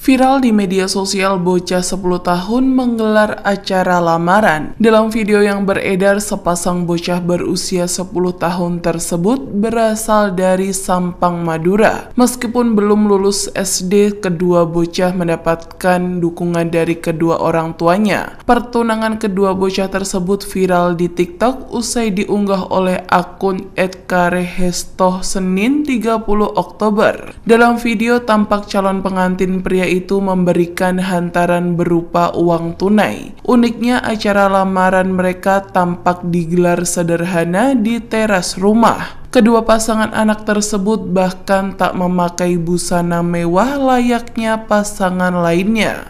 Viral di media sosial bocah 10 tahun menggelar acara lamaran. Dalam video yang beredar, sepasang bocah berusia 10 tahun tersebut berasal dari Sampang, Madura. Meskipun belum lulus SD, kedua bocah mendapatkan dukungan dari kedua orang tuanya. Pertunangan kedua bocah tersebut viral di TikTok usai diunggah oleh akun @karehestoh Senin 30 Oktober. Dalam video tampak calon pengantin pria yaitu memberikan hantaran berupa uang tunai. Uniknya acara lamaran mereka tampak digelar sederhana di teras rumah. Kedua pasangan anak tersebut bahkan tak memakai busana mewah layaknya pasangan lainnya.